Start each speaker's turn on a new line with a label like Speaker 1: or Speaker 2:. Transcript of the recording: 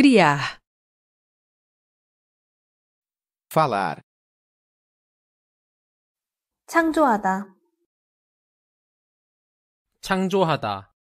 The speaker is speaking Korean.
Speaker 1: criar, falar,
Speaker 2: 창조하다,
Speaker 1: 창조하다,